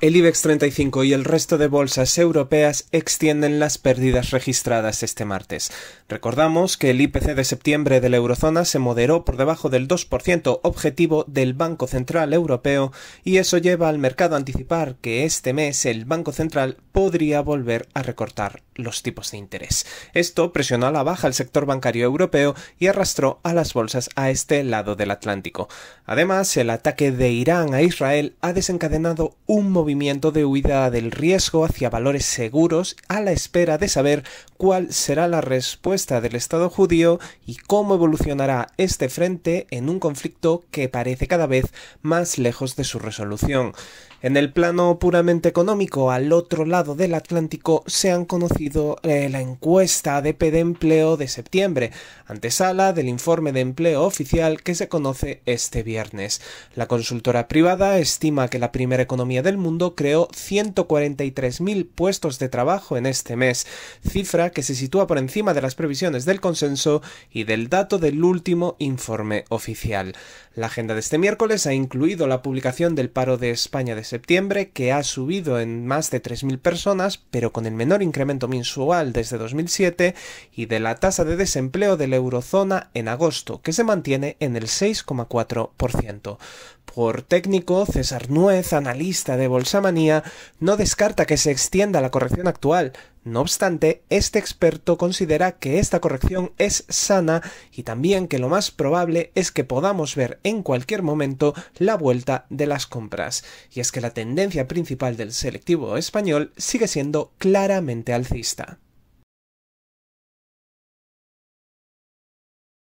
El IBEX 35 y el resto de bolsas europeas extienden las pérdidas registradas este martes. Recordamos que el IPC de septiembre de la eurozona se moderó por debajo del 2% objetivo del Banco Central Europeo y eso lleva al mercado a anticipar que este mes el Banco Central podría volver a recortar los tipos de interés. Esto presionó a la baja al sector bancario europeo y arrastró a las bolsas a este lado del Atlántico. Además, el ataque de Irán a Israel ha desencadenado un movimiento de huida del riesgo hacia valores seguros a la espera de saber cuál será la respuesta del Estado judío y cómo evolucionará este frente en un conflicto que parece cada vez más lejos de su resolución. En el plano puramente económico, al otro lado del Atlántico, se han conocido eh, la encuesta de de Empleo de septiembre, antesala del informe de empleo oficial que se conoce este viernes. La consultora privada estima que la primera economía del mundo creó 143.000 puestos de trabajo en este mes, cifra que se sitúa por encima de las previsiones del consenso y del dato del último informe oficial. La agenda de este miércoles ha incluido la publicación del paro de España de septiembre, que ha subido en más de 3.000 personas, pero con el menor incremento mensual desde 2007, y de la tasa de desempleo de la eurozona en agosto, que se mantiene en el 6,4%. Por técnico, César Nuez, analista de bolsa Manía no descarta que se extienda la corrección actual. No obstante, este experto considera que esta corrección es sana y también que lo más probable es que podamos ver en cualquier momento la vuelta de las compras. Y es que la tendencia principal del selectivo español sigue siendo claramente alcista.